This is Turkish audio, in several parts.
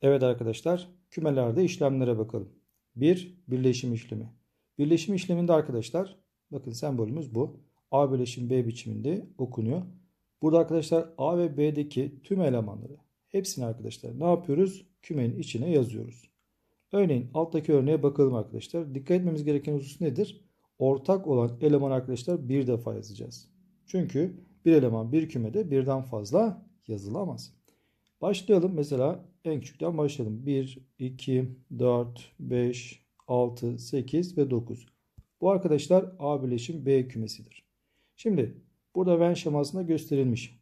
Evet arkadaşlar kümelerde işlemlere bakalım. 1. Bir, birleşim işlemi. Birleşim işleminde arkadaşlar bakın sembolümüz bu. A birleşim B biçiminde okunuyor. Burada arkadaşlar A ve B'deki tüm elemanları hepsini arkadaşlar ne yapıyoruz? Kümenin içine yazıyoruz. Örneğin alttaki örneğe bakalım arkadaşlar. Dikkat etmemiz gereken husus nedir? Ortak olan eleman arkadaşlar bir defa yazacağız. Çünkü bir eleman bir kümede birden fazla yazılamaz. Başlayalım mesela en küçükten başlayalım. 1, 2, 4, 5, 6, 8 ve 9. Bu arkadaşlar A birleşim B kümesidir. Şimdi burada Venn şemasında gösterilmiş.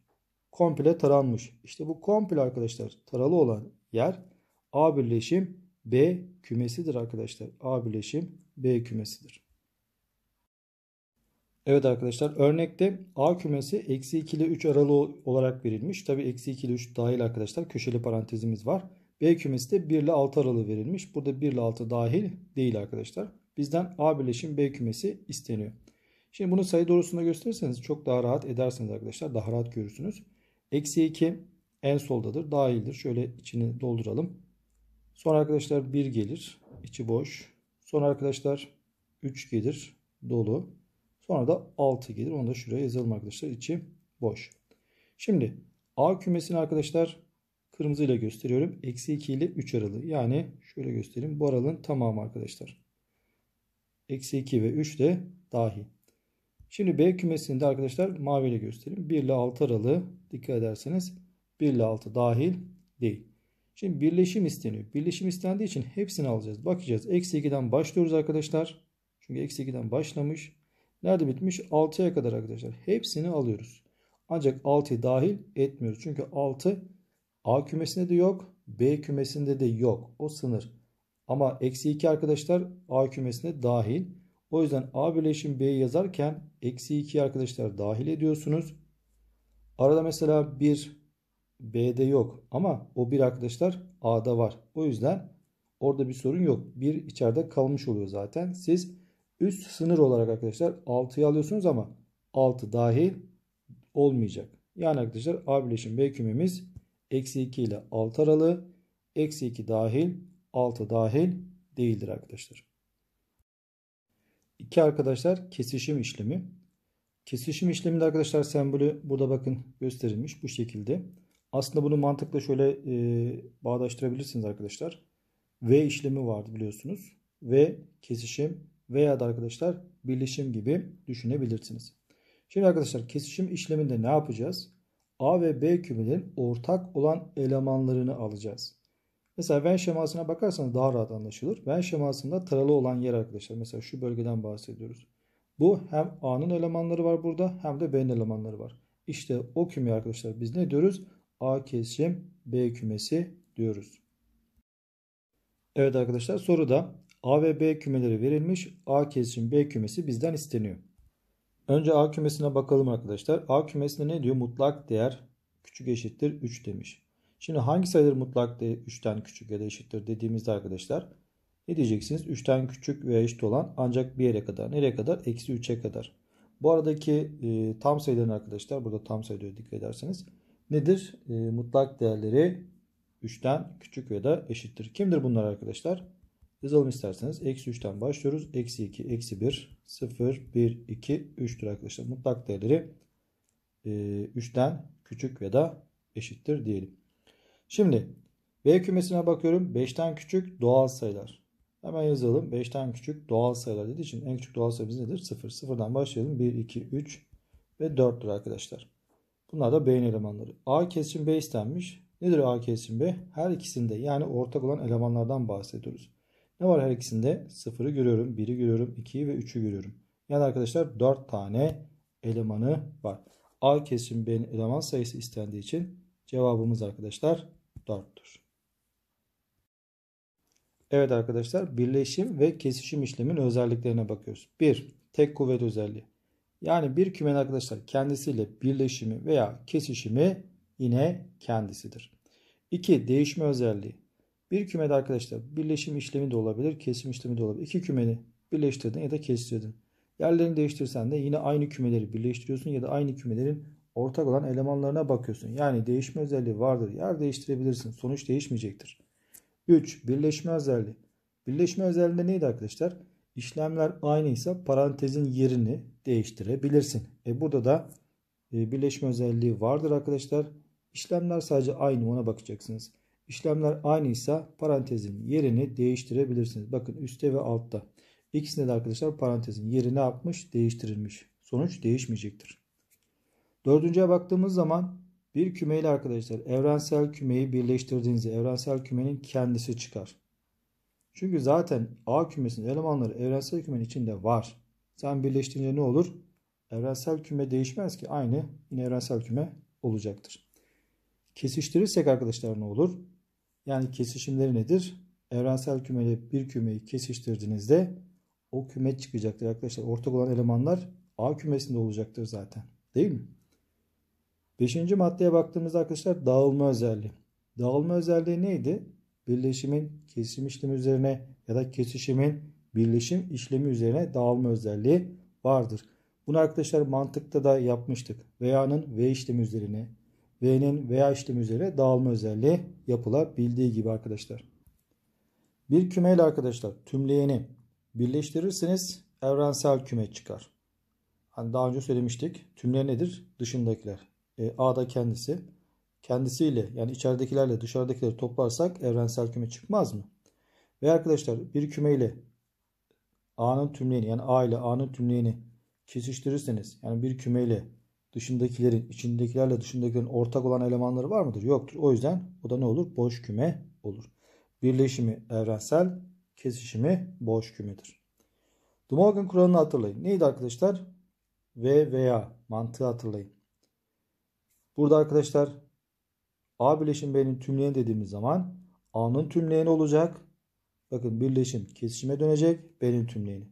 Komple taranmış. İşte bu komple arkadaşlar taralı olan yer A birleşim B kümesidir arkadaşlar. A bileşim B kümesidir. Evet arkadaşlar örnekte A kümesi eksi 2 ile 3 aralığı olarak verilmiş. Tabi eksi 2 ile 3 dahil arkadaşlar köşeli parantezimiz var. B kümesi de 1 ile 6 aralığı verilmiş. Burada 1 ile 6 dahil değil arkadaşlar. Bizden A bileşim B kümesi isteniyor. Şimdi bunu sayı doğrusunda gösterirseniz çok daha rahat edersiniz arkadaşlar. Daha rahat görürsünüz. Eksi 2 en soldadır. Dahildir. Şöyle içini dolduralım. Sonra arkadaşlar 1 gelir. içi boş. Sonra arkadaşlar 3 gelir. Dolu. Sonra da 6 gelir. Onu da şuraya yazalım arkadaşlar. içi boş. Şimdi A kümesini arkadaşlar kırmızı ile gösteriyorum. Eksi 2 ile 3 aralığı. Yani şöyle göstereyim. Bu aralığın tamamı arkadaşlar. Eksi 2 ve 3 de dahil. Şimdi B kümesini de arkadaşlar maviyle göstereyim. 1 ile 6 aralığı dikkat ederseniz 1 ile 6 dahil değil. Şimdi birleşim isteniyor. Birleşim istendiği için hepsini alacağız. Bakacağız. Eksi 2'den başlıyoruz arkadaşlar. Çünkü eksi 2'den başlamış. Nerede bitmiş? 6'ya kadar arkadaşlar. Hepsini alıyoruz. Ancak 6'yı dahil etmiyoruz. Çünkü 6 A kümesinde de yok. B kümesinde de yok. O sınır. Ama eksi 2 arkadaşlar A kümesine dahil. O yüzden A birleşim B'yi yazarken eksi 2 arkadaşlar dahil ediyorsunuz. Arada mesela 1 B'de yok ama o bir arkadaşlar A'da var. O yüzden orada bir sorun yok. Bir içeride kalmış oluyor zaten. Siz üst sınır olarak arkadaşlar 6'yı alıyorsunuz ama 6 dahil olmayacak. Yani arkadaşlar A bileşim B kümemiz eksi 2 ile 6 aralı eksi 2 dahil 6 dahil değildir arkadaşlar. İki arkadaşlar kesişim işlemi. Kesişim işleminde arkadaşlar sembolü burada bakın gösterilmiş bu şekilde. Aslında bunu mantıkla şöyle e, bağdaştırabilirsiniz arkadaşlar. V işlemi vardı biliyorsunuz. V kesişim veya da arkadaşlar birleşim gibi düşünebilirsiniz. Şimdi arkadaşlar kesişim işleminde ne yapacağız? A ve B kümelerin ortak olan elemanlarını alacağız. Mesela Venn şemasına bakarsanız daha rahat anlaşılır. Venn şemasında taralı olan yer arkadaşlar. Mesela şu bölgeden bahsediyoruz. Bu hem A'nın elemanları var burada hem de B'nin elemanları var. İşte o küme arkadaşlar biz ne diyoruz? A kesişim B kümesi diyoruz. Evet arkadaşlar soruda A ve B kümeleri verilmiş. A kesişim B kümesi bizden isteniyor. Önce A kümesine bakalım arkadaşlar. A kümesinde ne diyor? Mutlak değer küçük eşittir 3 demiş. Şimdi hangi sayılar mutlak değer 3'ten küçük ya da eşittir dediğimizde arkadaşlar ne diyeceksiniz? 3'ten küçük veya eşit olan ancak bir yere kadar. Nereye kadar? Eksi 3'e kadar. Bu aradaki e, tam sayıların arkadaşlar burada tam sayı diyor dikkat ederseniz nedir? E, mutlak değerleri 3'ten küçük ya da eşittir. Kimdir bunlar arkadaşlar? Yazalım isterseniz. Eksi 3'ten başlıyoruz. Eksi 2, eksi 1, 0, 1, 2, 3'tür arkadaşlar. Mutlak değerleri e, 3'ten küçük ya da eşittir diyelim. Şimdi B kümesine bakıyorum. 5'ten küçük doğal sayılar. Hemen yazalım. 5'ten küçük doğal sayılar dediği için en küçük doğal sayımız nedir? 0. 0'dan başlayalım. 1, 2, 3 ve 4'tür arkadaşlar. Bunlar da B'nin elemanları. A kesim B istenmiş. Nedir A kesim B? Her ikisinde yani ortak olan elemanlardan bahsediyoruz. Ne var her ikisinde? 0'ı görüyorum, 1'i görüyorum, 2'yi ve 3'ü görüyorum. Yani arkadaşlar dört tane elemanı var. A kesim B'nin eleman sayısı istendiği için cevabımız arkadaşlar 4'tür. Evet arkadaşlar birleşim ve kesişim işleminin özelliklerine bakıyoruz. Bir Tek kuvvet özelliği. Yani bir kümen arkadaşlar kendisiyle birleşimi veya kesişimi yine kendisidir. 2. Değişme özelliği. Bir kümede arkadaşlar birleşim işlemi de olabilir, kesim işlemi de olabilir. İki kümeni birleştirdin ya da kestirdin. Yerlerini değiştirsen de yine aynı kümeleri birleştiriyorsun ya da aynı kümelerin ortak olan elemanlarına bakıyorsun. Yani değişme özelliği vardır. Yer değiştirebilirsin. Sonuç değişmeyecektir. 3. Birleşme özelliği. Birleşme özelliğinde neydi arkadaşlar? İşlemler aynıysa parantezin yerini değiştirebilirsin. E burada da e, birleşme özelliği vardır arkadaşlar. İşlemler sadece aynı ona bakacaksınız. İşlemler aynıysa parantezin yerini değiştirebilirsiniz. Bakın üstte ve altta. İkisinde de arkadaşlar parantezin yeri ne yapmış? Değiştirilmiş. Sonuç değişmeyecektir. Dördüncüye baktığımız zaman bir kümeyle arkadaşlar evrensel kümeyi birleştirdiğinizde evrensel kümenin kendisi çıkar. Çünkü zaten A kümesinin elemanları evrensel kümenin içinde var. Sen birleştirince ne olur? Evrensel küme değişmez ki aynı yine evrensel küme olacaktır. Kesiştirirsek arkadaşlar ne olur? Yani kesişimleri nedir? Evrensel kümeyle bir kümeyi kesiştirdiğinizde o küme çıkacaktır arkadaşlar. Ortak olan elemanlar A kümesinde olacaktır zaten. Değil mi? Beşinci maddeye baktığımızda arkadaşlar dağılma özelliği. Dağılma özelliği neydi? birleşimin kesim işlemi üzerine ya da kesişimin birleşim işlemi üzerine dağılma özelliği vardır. Bunu arkadaşlar mantıkta da yapmıştık. Veya'nın V işlemi üzerine, V'nin veya işlemi üzerine dağılma özelliği yapılabildiği gibi arkadaşlar. Bir kümeyle arkadaşlar tümleyeni birleştirirseniz evrensel küme çıkar. Hani daha önce söylemiştik. Tümler nedir? Dışındakiler. E, A da kendisi kendisiyle yani içeridekilerle dışarıdakileri toplarsak evrensel küme çıkmaz mı? Ve arkadaşlar bir kümeyle A'nın tümleyeni yani A ile A'nın tümleyeni kesiştirirseniz yani bir kümeyle dışındakilerin içindekilerle dışındakilerin ortak olan elemanları var mıdır? Yoktur. O yüzden bu da ne olur? Boş küme olur. Birleşimi evrensel, kesişimi boş kümedir. De kuralını hatırlayın. Neydi arkadaşlar? V veya mantığı hatırlayın. Burada arkadaşlar A birleşim B'nin tümleyeni dediğimiz zaman A'nın tümleyeni olacak. Bakın birleşim kesişime dönecek. B'nin tümleyeni.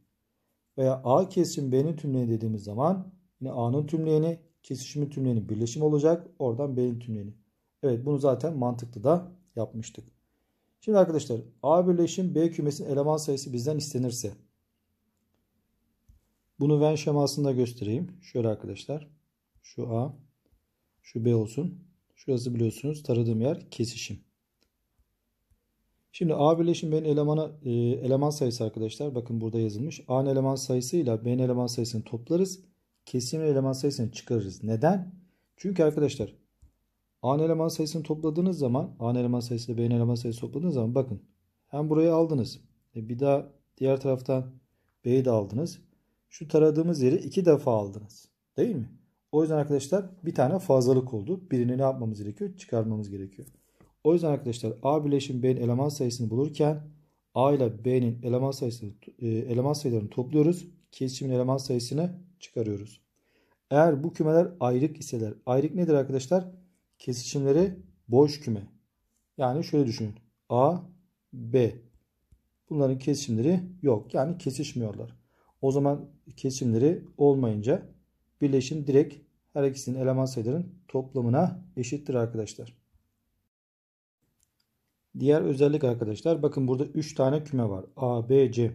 Veya A kesişim B'nin tümleyeni dediğimiz zaman yine A'nın tümleyeni kesişimin tümleyeni birleşim olacak. Oradan B'nin tümleyeni. Evet bunu zaten mantıklı da yapmıştık. Şimdi arkadaşlar A birleşim B kümesinin eleman sayısı bizden istenirse bunu Venn şemasında göstereyim. Şöyle arkadaşlar. Şu A, şu B olsun. Şurası biliyorsunuz taradığım yer kesişim. Şimdi A birleşim B'nin elemanı, e, eleman sayısı arkadaşlar. Bakın burada yazılmış. A eleman sayısıyla B eleman sayısını toplarız. kesim eleman sayısını çıkarırız. Neden? Çünkü arkadaşlar A eleman sayısını topladığınız zaman A eleman sayısı ile B'nin eleman sayısı topladığınız zaman bakın hem burayı aldınız. E, bir daha diğer taraftan B'yi de aldınız. Şu taradığımız yeri iki defa aldınız. Değil mi? O yüzden arkadaşlar bir tane fazlalık oldu. Birini ne yapmamız gerekiyor? Çıkarmamız gerekiyor. O yüzden arkadaşlar A birleşim B'nin eleman sayısını bulurken A ile B'nin eleman sayısını e, eleman sayılarını topluyoruz. Kesişimin eleman sayısını çıkarıyoruz. Eğer bu kümeler ayrık iseler. Ayrık nedir arkadaşlar? Kesişimleri boş küme. Yani şöyle düşünün. A, B. Bunların kesişimleri yok. Yani kesişmiyorlar. O zaman kesişimleri olmayınca birleşim direkt her ikisinin eleman sayılarının toplamına eşittir arkadaşlar. Diğer özellik arkadaşlar bakın burada 3 tane küme var. A, B, C.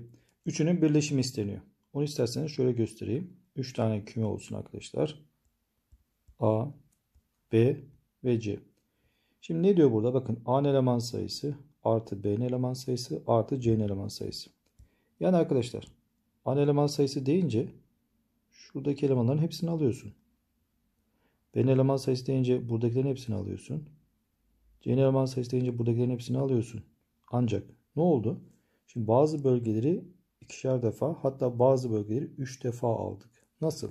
Üçünün birleşimi isteniyor. Onu isterseniz şöyle göstereyim. 3 tane küme olsun arkadaşlar. A, B ve C. Şimdi ne diyor burada? Bakın A'nın eleman sayısı artı B'nin eleman sayısı artı C'nin eleman sayısı. Yani arkadaşlar A'nın eleman sayısı deyince şuradaki elemanların hepsini alıyorsun. B'nin eleman sayısı deyince buradakilerin hepsini alıyorsun. C'nin eleman sayısı deyince buradakilerin hepsini alıyorsun. Ancak ne oldu? Şimdi bazı bölgeleri ikişer defa hatta bazı bölgeleri üç defa aldık. Nasıl?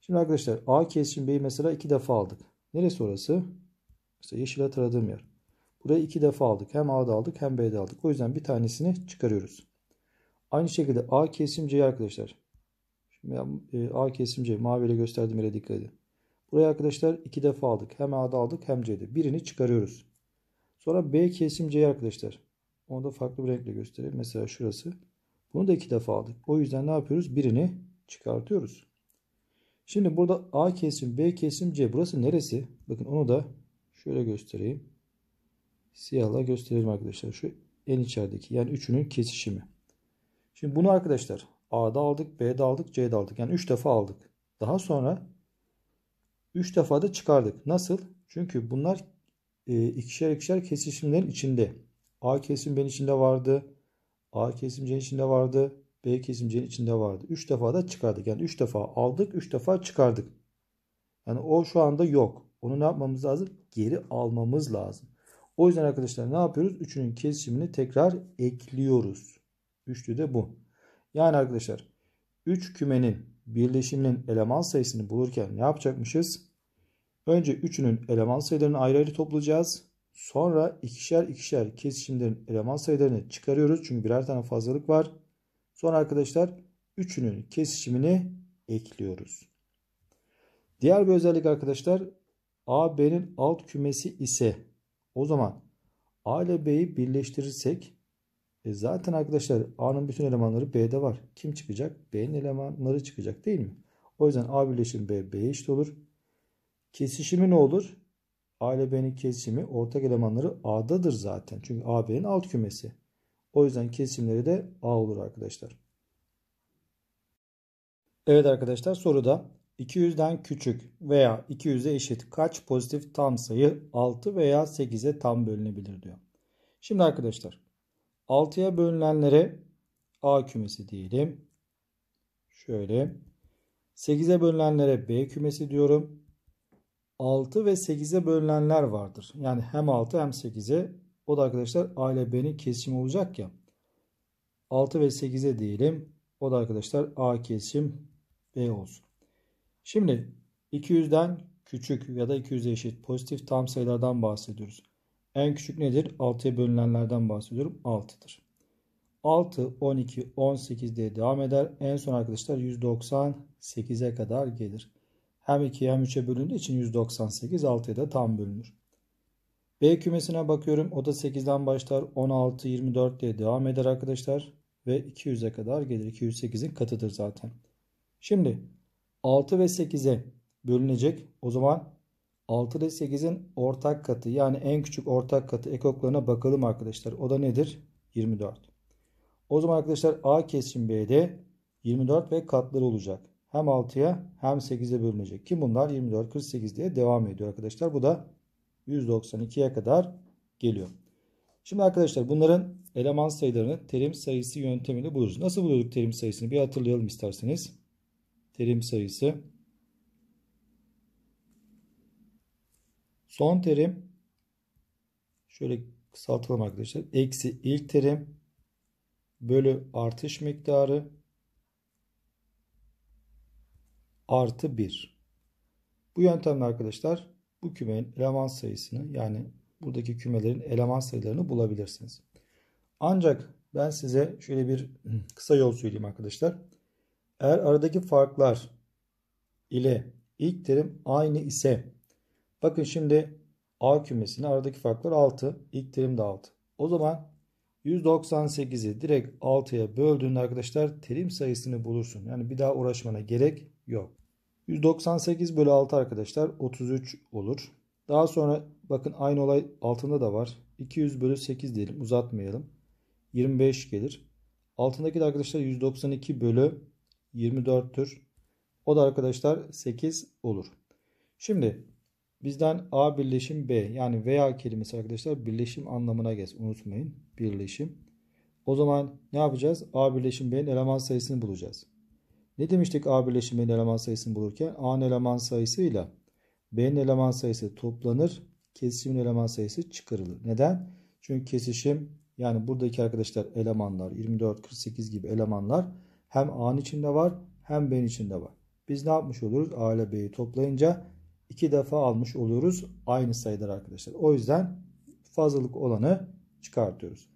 Şimdi arkadaşlar A kesişim B'yi mesela iki defa aldık. Neresi orası? Mesela yeşil hatırladığım yer. Burayı iki defa aldık. Hem A'da aldık hem B'de aldık. O yüzden bir tanesini çıkarıyoruz. Aynı şekilde A kesim C'yi arkadaşlar. Şimdi e, A kesim C maviyle gösterdiğim yere dikkat edin. Buraya arkadaşlar iki defa aldık. Hem A'da aldık hem C'de. Birini çıkarıyoruz. Sonra B kesim C arkadaşlar. Onu da farklı bir renkle göstereyim. Mesela şurası. Bunu da iki defa aldık. O yüzden ne yapıyoruz? Birini çıkartıyoruz. Şimdi burada A kesim, B kesim, C. Burası neresi? Bakın onu da şöyle göstereyim. Siyahla gösterelim arkadaşlar. Şu en içerideki yani üçünün kesişimi. Şimdi bunu arkadaşlar A'da aldık, B'de aldık, C'de aldık. Yani üç defa aldık. Daha sonra 3 defa da çıkardık. Nasıl? Çünkü bunlar e, ikişer ikişer kesişimlerin içinde. A kesim B'nin içinde vardı. A kesim C'nin içinde vardı. B kesim C'nin içinde vardı. 3 defa da çıkardık. Yani 3 defa aldık, 3 defa çıkardık. Yani o şu anda yok. Onu ne yapmamız lazım? Geri almamız lazım. O yüzden arkadaşlar ne yapıyoruz? Üçünün kesişimini tekrar ekliyoruz. Üçlü de bu. Yani arkadaşlar 3 kümenin birleşimin eleman sayısını bulurken ne yapacakmışız? Önce üçünün eleman sayılarını ayrı ayrı toplayacağız. Sonra ikişer ikişer kesişimlerin eleman sayılarını çıkarıyoruz. Çünkü birer tane fazlalık var. Sonra arkadaşlar üçünün kesişimini ekliyoruz. Diğer bir özellik arkadaşlar A B'nin alt kümesi ise o zaman A ile B'yi birleştirirsek e zaten arkadaşlar A'nın bütün elemanları B'de var. Kim çıkacak? B'nin elemanları çıkacak değil mi? O yüzden A birleşim B, B eşit olur. Kesişimi ne olur? A ile B'nin kesişimi ortak elemanları A'dadır zaten. Çünkü A B'nin alt kümesi. O yüzden kesimleri de A olur arkadaşlar. Evet arkadaşlar soruda 200'den küçük veya 200'e eşit kaç pozitif tam sayı 6 veya 8'e tam bölünebilir diyor. Şimdi arkadaşlar 6'ya bölünenlere A kümesi diyelim. Şöyle. 8'e bölünenlere B kümesi diyorum. 6 ve 8'e bölünenler vardır. Yani hem 6 hem 8'e. O da arkadaşlar A ile B'nin kesimi olacak ya. 6 ve 8'e diyelim. O da arkadaşlar A kesim B olsun. Şimdi 200'den küçük ya da 200'e eşit pozitif tam sayılardan bahsediyoruz. En küçük nedir? 6'ya bölünenlerden bahsediyorum. 6'dır. 6, 12, 18 diye devam eder. En son arkadaşlar 198'e kadar gelir. Hem 2'ye hem 3'e bölündüğü için 198 6'ya da tam bölünür. B kümesine bakıyorum. O da 8'den başlar. 16, 24 diye devam eder arkadaşlar. Ve 200'e kadar gelir. 208'in katıdır zaten. Şimdi 6 ve 8'e bölünecek. O zaman 6 ile 8'in ortak katı yani en küçük ortak katı ekoklarına bakalım arkadaşlar. O da nedir? 24. O zaman arkadaşlar A kesim B'de 24 ve katları olacak. Hem 6'ya hem 8'e bölünecek. Ki bunlar 24, 48 diye devam ediyor arkadaşlar. Bu da 192'ye kadar geliyor. Şimdi arkadaşlar bunların eleman sayılarını terim sayısı yöntemiyle buluruz. Nasıl buluyorduk terim sayısını? Bir hatırlayalım isterseniz. Terim sayısı Son terim şöyle kısaltalım arkadaşlar. Eksi ilk terim bölü artış miktarı artı 1. Bu yöntemle arkadaşlar bu kümenin eleman sayısını yani buradaki kümelerin eleman sayılarını bulabilirsiniz. Ancak ben size şöyle bir kısa yol söyleyeyim arkadaşlar. Eğer aradaki farklar ile ilk terim aynı ise Bakın şimdi A kümesinin aradaki farklar 6. İlk terim de 6. O zaman 198'i direkt 6'ya böldüğünde arkadaşlar terim sayısını bulursun. Yani bir daha uğraşmana gerek yok. 198 bölü 6 arkadaşlar 33 olur. Daha sonra bakın aynı olay altında da var. 200 bölü 8 diyelim uzatmayalım. 25 gelir. Altındaki de arkadaşlar 192 bölü 24'tür. O da arkadaşlar 8 olur. Şimdi Bizden A birleşim B yani veya kelimesi arkadaşlar birleşim anlamına gez. Unutmayın birleşim. O zaman ne yapacağız? A birleşim B'nin eleman sayısını bulacağız. Ne demiştik A birleşim B'nin eleman sayısını bulurken? A'nın eleman sayısıyla B'nin eleman sayısı toplanır. Kesişimin eleman sayısı çıkarılır. Neden? Çünkü kesişim yani buradaki arkadaşlar elemanlar 24, 48 gibi elemanlar hem A'nın içinde var hem B'nin içinde var. Biz ne yapmış oluruz? A ile B'yi toplayınca 2 defa almış oluyoruz aynı sayılar arkadaşlar. O yüzden fazlalık olanı çıkartıyoruz.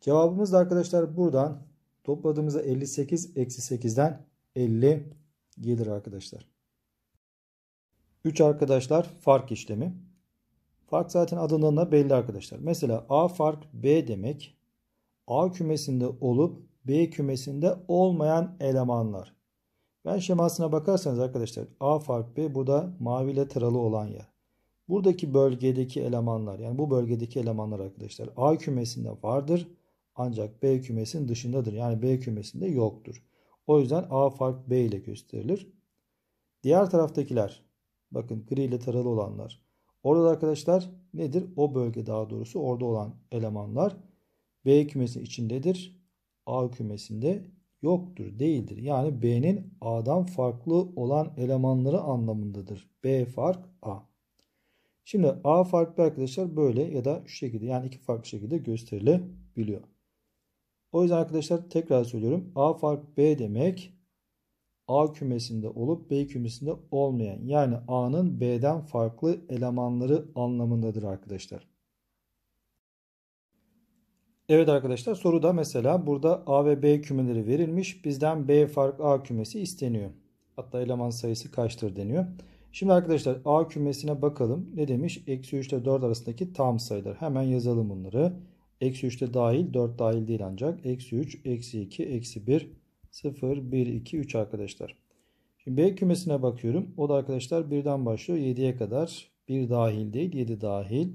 Cevabımız da arkadaşlar buradan topladığımızda 58 eksi 8'den 50 gelir arkadaşlar. 3 arkadaşlar fark işlemi. Fark zaten adından da belli arkadaşlar. Mesela A fark B demek. A kümesinde olup B kümesinde olmayan elemanlar. Ben şemasına bakarsanız arkadaşlar A fark B bu da maviyle taralı olan yer. Buradaki bölgedeki elemanlar yani bu bölgedeki elemanlar arkadaşlar A kümesinde vardır ancak B kümesinin dışındadır. Yani B kümesinde yoktur. O yüzden A fark B ile gösterilir. Diğer taraftakiler bakın gri ile taralı olanlar. Orada arkadaşlar nedir? O bölge daha doğrusu orada olan elemanlar B kümesinin içindedir. A kümesinde yoktur, değildir. Yani B'nin A'dan farklı olan elemanları anlamındadır. B fark A. Şimdi A farklı arkadaşlar böyle ya da şu şekilde yani iki farklı şekilde gösterilebiliyor. O yüzden arkadaşlar tekrar söylüyorum. A fark B demek A kümesinde olup B kümesinde olmayan yani A'nın B'den farklı elemanları anlamındadır arkadaşlar. Evet arkadaşlar soruda mesela burada A ve B kümeleri verilmiş. Bizden B fark A kümesi isteniyor. Hatta eleman sayısı kaçtır deniyor. Şimdi arkadaşlar A kümesine bakalım. Ne demiş? Eksi 3 ile 4 arasındaki tam sayılar. Hemen yazalım bunları. Eksi 3 de dahil 4 dahil değil ancak. Eksi 3, eksi 2, eksi 1, 0, 1, 2, 3 arkadaşlar. Şimdi B kümesine bakıyorum. O da arkadaşlar birden başlıyor 7'ye kadar. 1 dahil değil 7 dahil.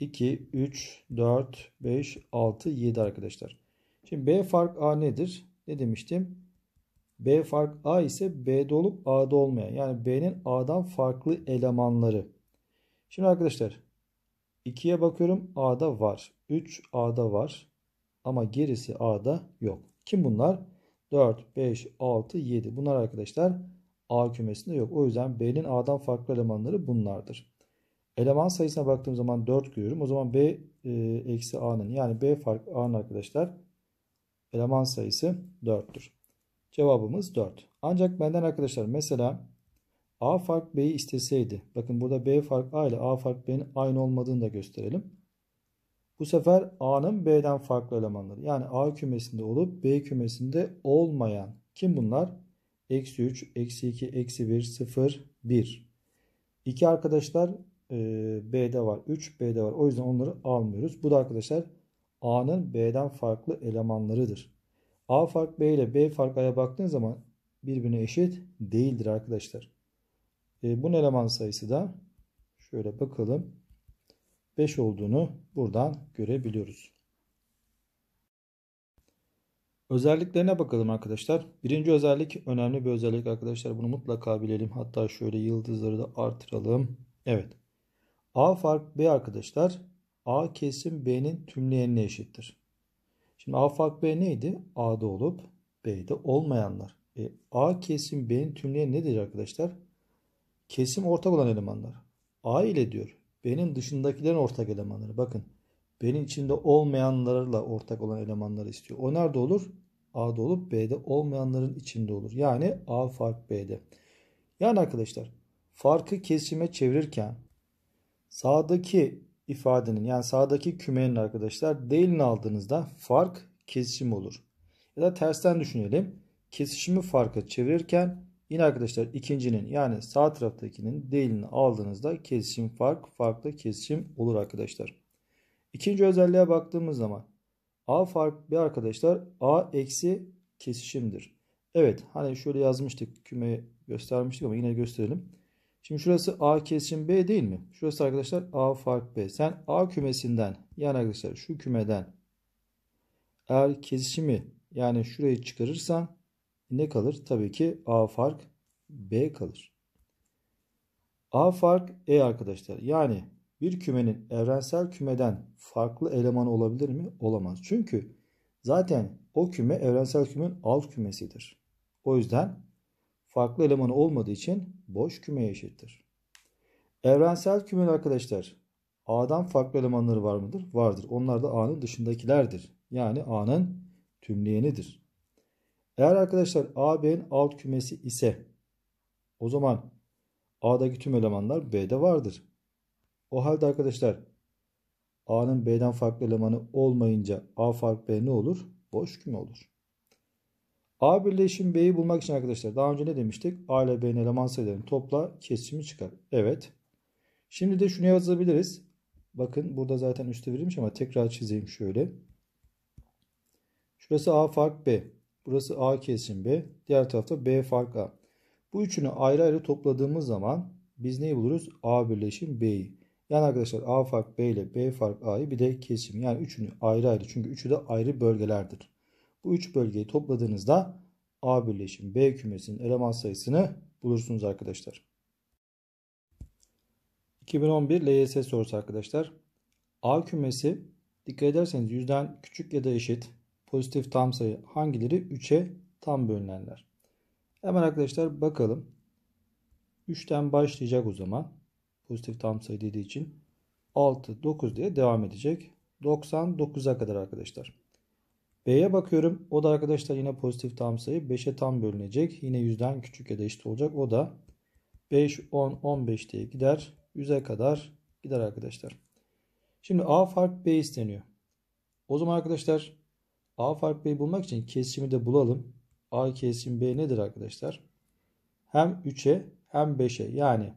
2, 3, 4, 5, 6, 7 arkadaşlar. Şimdi B fark A nedir? Ne demiştim? B fark A ise B'de olup A'da olmayan. Yani B'nin A'dan farklı elemanları. Şimdi arkadaşlar 2'ye bakıyorum A'da var. 3 A'da var. Ama gerisi A'da yok. Kim bunlar? 4, 5, 6, 7. Bunlar arkadaşlar A kümesinde yok. O yüzden B'nin A'dan farklı elemanları bunlardır. Eleman sayısına baktığım zaman 4 görüyorum. O zaman B e, eksi A'nın yani B fark A'nın arkadaşlar eleman sayısı 4'tür. Cevabımız 4. Ancak benden arkadaşlar mesela A fark B'yi isteseydi. Bakın burada B fark A ile A fark B'nin aynı olmadığını da gösterelim. Bu sefer A'nın B'den farklı elemanları. Yani A kümesinde olup B kümesinde olmayan kim bunlar? Eksi 3, eksi 2, eksi 1, 0, 1. İki arkadaşlar ee, B'de var 3, B'de var. O yüzden onları almıyoruz. Bu da arkadaşlar A'nın B'den farklı elemanlarıdır. A fark B ile B fark A'ya baktığın zaman birbirine eşit değildir arkadaşlar. E, bunun eleman sayısı da şöyle bakalım 5 olduğunu buradan görebiliyoruz. Özelliklerine bakalım arkadaşlar. Birinci özellik önemli bir özellik arkadaşlar. Bunu mutlaka bilelim. Hatta şöyle yıldızları da artıralım. Evet. A fark B arkadaşlar A kesim B'nin tümleyenine eşittir. Şimdi A fark B neydi? A'da olup B'de olmayanlar. E, A kesim B'nin tümleyeni nedir arkadaşlar? Kesim ortak olan elemanlar. A ile diyor. B'nin dışındakilerin ortak elemanları. Bakın B'nin içinde olmayanlarla ortak olan elemanları istiyor. O nerede olur? A'da olup B'de olmayanların içinde olur. Yani A fark B'de. Yani arkadaşlar farkı kesime çevirirken Sağdaki ifadenin yani sağdaki kümenin arkadaşlar değilini aldığınızda fark kesişim olur. Ya da tersten düşünelim. Kesişimi farka çevirirken yine arkadaşlar ikincinin yani sağ taraftakinin değilini aldığınızda kesişim fark farklı kesişim olur arkadaşlar. İkinci özelliğe baktığımız zaman A fark bir arkadaşlar A eksi kesişimdir. Evet hani şöyle yazmıştık küme göstermiştik ama yine gösterelim. Şimdi şurası A kesişim B değil mi? Şurası arkadaşlar A fark B. Sen A kümesinden yani arkadaşlar şu kümeden eğer kesişimi yani şurayı çıkarırsan ne kalır? Tabii ki A fark B kalır. A fark E arkadaşlar. Yani bir kümenin evrensel kümeden farklı elemanı olabilir mi? Olamaz. Çünkü zaten o küme evrensel kümenin alt kümesidir. O yüzden farklı elemanı olmadığı için boş kümeye eşittir. Evrensel küme arkadaşlar A'dan farklı elemanları var mıdır? Vardır. Onlar da A'nın dışındakilerdir. Yani A'nın tümleyenidir. Eğer arkadaşlar A B'nin alt kümesi ise o zaman A'daki tüm elemanlar B'de vardır. O halde arkadaşlar A'nın B'den farklı elemanı olmayınca A fark B ne olur? Boş küme olur. A birleşim B'yi bulmak için arkadaşlar daha önce ne demiştik? A ile B'nin eleman sayılarını topla kesişimi çıkar. Evet. Şimdi de şunu yazabiliriz. Bakın burada zaten üstte verilmiş ama tekrar çizeyim şöyle. Şurası A fark B. Burası A kesim B. Diğer tarafta B fark A. Bu üçünü ayrı ayrı topladığımız zaman biz neyi buluruz? A birleşim B'yi. Yani arkadaşlar A fark B ile B fark A'yı bir de kesim. Yani üçünü ayrı ayrı. Çünkü üçü de ayrı bölgelerdir. Bu üç bölgeyi topladığınızda A birleşim B kümesinin eleman sayısını bulursunuz arkadaşlar. 2011 LYS sorusu arkadaşlar. A kümesi dikkat ederseniz yüzden küçük ya da eşit pozitif tam sayı hangileri 3'e tam bölünenler. Hemen arkadaşlar bakalım. 3'ten başlayacak o zaman. Pozitif tam sayı dediği için 6, 9 diye devam edecek. 99'a kadar arkadaşlar. B'ye bakıyorum. O da arkadaşlar yine pozitif tam sayı. 5'e tam bölünecek. Yine 100'den küçük ya da eşit olacak. O da 5, 10, 15 diye gider. 100'e kadar gider arkadaşlar. Şimdi A fark B isteniyor. O zaman arkadaşlar A fark B'yi bulmak için kesimi de bulalım. A kesim B nedir arkadaşlar? Hem 3'e hem 5'e yani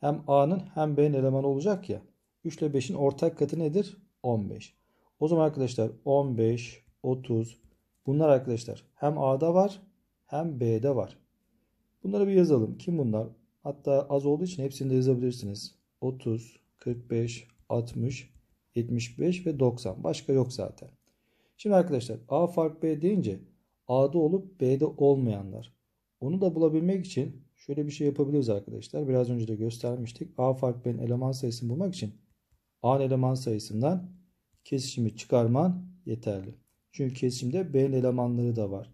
hem A'nın hem B'nin elemanı olacak ya. 3 ile 5'in ortak katı nedir? 15. O zaman arkadaşlar 15, 30. Bunlar arkadaşlar hem A'da var hem B'de var. Bunları bir yazalım. Kim bunlar? Hatta az olduğu için hepsini de yazabilirsiniz. 30, 45, 60, 75 ve 90. Başka yok zaten. Şimdi arkadaşlar A fark B deyince A'da olup B'de olmayanlar. Onu da bulabilmek için şöyle bir şey yapabiliriz arkadaşlar. Biraz önce de göstermiştik. A fark B'nin eleman sayısını bulmak için A'nın eleman sayısından kesişimi çıkarman yeterli. Çünkü kesimde B'nin elemanları da var.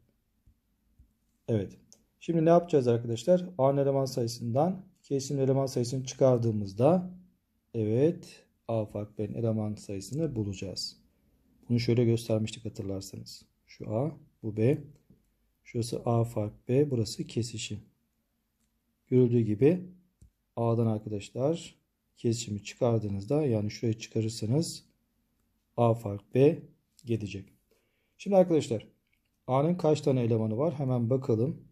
Evet. Şimdi ne yapacağız arkadaşlar? A'nın eleman sayısından kesim eleman sayısını çıkardığımızda evet A fark B'nin eleman sayısını bulacağız. Bunu şöyle göstermiştik hatırlarsanız. Şu A, bu B. Şurası A fark B, burası kesişim. Görüldüğü gibi A'dan arkadaşlar kesişimi çıkardığınızda yani şuraya çıkarırsanız A fark B gelecek. Şimdi arkadaşlar A'nın kaç tane elemanı var? Hemen bakalım.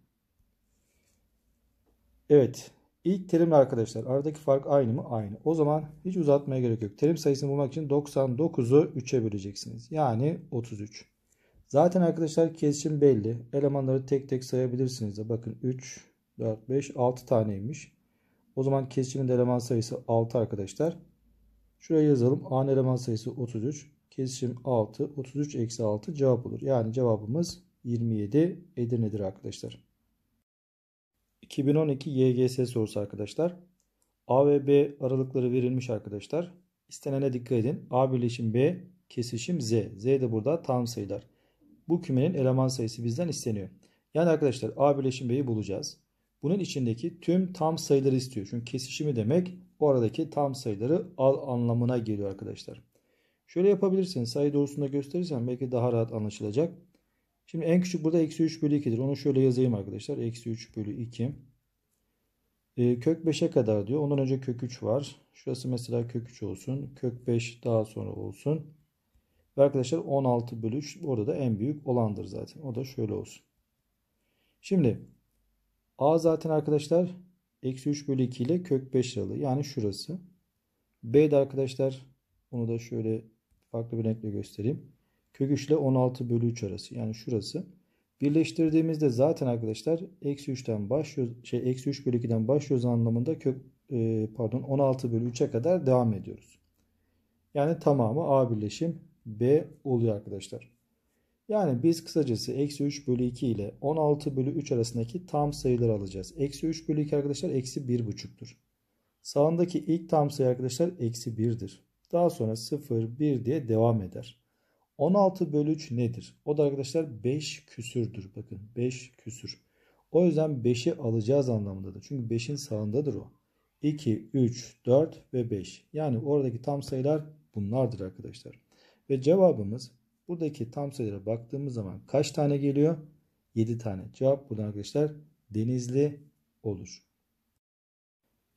Evet. İlk terimle arkadaşlar aradaki fark aynı mı? Aynı. O zaman hiç uzatmaya gerek yok. Terim sayısını bulmak için 99'u 3'e böleceksiniz. Yani 33. Zaten arkadaşlar kesişim belli. Elemanları tek tek sayabilirsiniz de. Bakın 3, 4, 5, 6 taneymiş. O zaman kesişimin eleman sayısı 6 arkadaşlar. Şuraya yazalım. A'nın eleman sayısı 33 kesişim 6 33 eksi 6 cevap olur. Yani cevabımız 27 Edirne'dir arkadaşlar. 2012 YGS sorusu arkadaşlar. A ve B aralıkları verilmiş arkadaşlar. İstenene dikkat edin. A birleşim B kesişim Z. Z de burada tam sayılar. Bu kümenin eleman sayısı bizden isteniyor. Yani arkadaşlar A birleşim B'yi bulacağız. Bunun içindeki tüm tam sayıları istiyor. Çünkü kesişimi demek o aradaki tam sayıları al anlamına geliyor arkadaşlar. Şöyle yapabilirsin, Sayı doğrusunda gösterirsem belki daha rahat anlaşılacak. Şimdi en küçük burada eksi 3 bölü 2'dir. Onu şöyle yazayım arkadaşlar. Eksi 3 bölü 2. E, ee, kök 5'e kadar diyor. Ondan önce kök 3 var. Şurası mesela kök 3 olsun. Kök 5 daha sonra olsun. Ve arkadaşlar 16 bölü 3 orada da en büyük olandır zaten. O da şöyle olsun. Şimdi a zaten arkadaşlar eksi 3 bölü 2 ile kök 5 aralığı. Yani şurası. b de arkadaşlar onu da şöyle farklı bir renkle göstereyim. Kök 3 ile 16 bölü 3 arası. Yani şurası. Birleştirdiğimizde zaten arkadaşlar eksi 3'ten başlıyoruz. Şey eksi 3 bölü 2'den başlıyoruz anlamında kök e, pardon 16 bölü 3'e kadar devam ediyoruz. Yani tamamı A birleşim B oluyor arkadaşlar. Yani biz kısacası eksi 3 bölü 2 ile 16 bölü 3 arasındaki tam sayıları alacağız. Eksi 3 bölü 2 arkadaşlar eksi buçuktur. Sağındaki ilk tam sayı arkadaşlar eksi 1'dir. Daha sonra 0, 1 diye devam eder. 16 bölü 3 nedir? O da arkadaşlar 5 küsürdür. Bakın 5 küsür. O yüzden 5'i alacağız anlamındadır. Çünkü 5'in sağındadır o. 2, 3, 4 ve 5. Yani oradaki tam sayılar bunlardır arkadaşlar. Ve cevabımız buradaki tam sayılara baktığımız zaman kaç tane geliyor? 7 tane. Cevap buradan arkadaşlar denizli olur.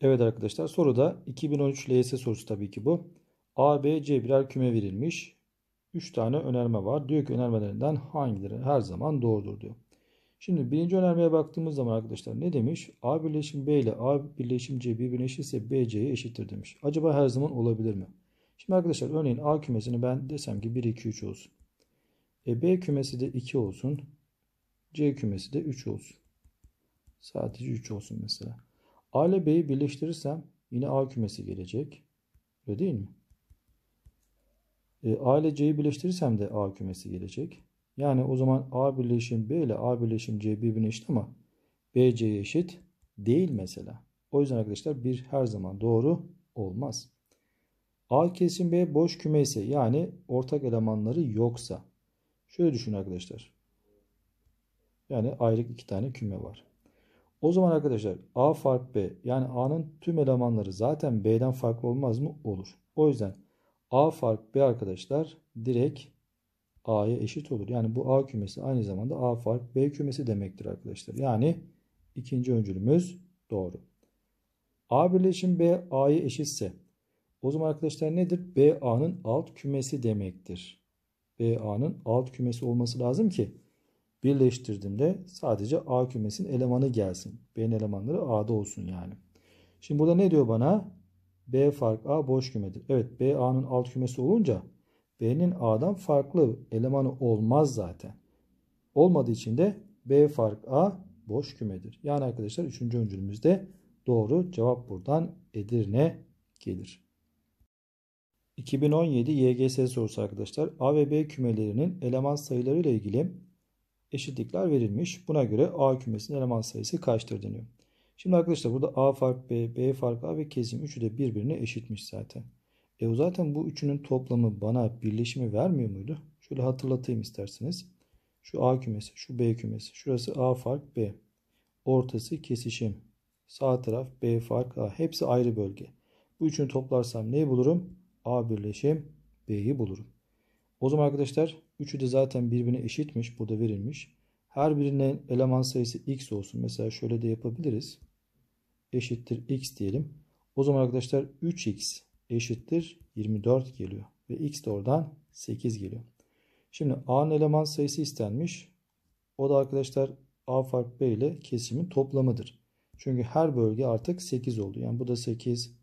Evet arkadaşlar soruda 2013 LYS sorusu tabii ki bu. A, B, C birer küme verilmiş. 3 tane önerme var. Diyor ki önermelerinden hangileri her zaman doğrudur diyor. Şimdi birinci önermeye baktığımız zaman arkadaşlar ne demiş? A birleşim B ile A birleşim C birbirine eşitse B, BC'ye eşittir demiş. Acaba her zaman olabilir mi? Şimdi arkadaşlar örneğin A kümesini ben desem ki 1, 2, 3 olsun. E B kümesi de 2 olsun. C kümesi de 3 olsun. Sadece 3 olsun mesela. A ile B'yi birleştirirsem yine A kümesi gelecek. Öyle değil mi? E, A ile C'yi birleştirirsem de A kümesi gelecek. Yani o zaman A birleşim B ile A birleşim C birbirine eşit ama B C'ye eşit değil mesela. O yüzden arkadaşlar bir her zaman doğru olmaz. A kesim B boş küme ise yani ortak elemanları yoksa. Şöyle düşünün arkadaşlar. Yani ayrık iki tane küme var. O zaman arkadaşlar A fark B yani A'nın tüm elemanları zaten B'den farklı olmaz mı? Olur. O yüzden A fark B arkadaşlar direkt A'ya eşit olur. Yani bu A kümesi aynı zamanda A fark B kümesi demektir arkadaşlar. Yani ikinci öncülümüz doğru. A birleşim B A'ya eşitse o zaman arkadaşlar nedir? B A'nın alt kümesi demektir. B A'nın alt kümesi olması lazım ki birleştirdiğimde sadece A kümesinin elemanı gelsin. B'nin elemanları A'da olsun yani. Şimdi burada ne diyor bana? B fark A boş kümedir. Evet B A'nın alt kümesi olunca B'nin A'dan farklı elemanı olmaz zaten. Olmadığı için de B fark A boş kümedir. Yani arkadaşlar 3. öncülümüzde doğru cevap buradan Edirne gelir. 2017 YGS sorusu arkadaşlar. A ve B kümelerinin eleman sayıları ile ilgili eşitlikler verilmiş. Buna göre A kümesinin eleman sayısı kaçtır deniyor. Şimdi arkadaşlar burada A fark B, B fark A ve kesim üçü de birbirine eşitmiş zaten. E o zaten bu üçünün toplamı bana birleşimi vermiyor muydu? Şöyle hatırlatayım isterseniz. Şu A kümesi, şu B kümesi. Şurası A fark B. Ortası kesişim. Sağ taraf B fark A. Hepsi ayrı bölge. Bu üçünü toplarsam neyi bulurum? A birleşim B'yi bulurum. O zaman arkadaşlar üçü de zaten birbirine eşitmiş. Burada verilmiş. Her birine eleman sayısı x olsun. Mesela şöyle de yapabiliriz. Eşittir x diyelim. O zaman arkadaşlar 3x eşittir 24 geliyor. Ve x de oradan 8 geliyor. Şimdi a'nın eleman sayısı istenmiş. O da arkadaşlar a fark b ile kesimin toplamıdır. Çünkü her bölge artık 8 oldu. Yani bu da 8,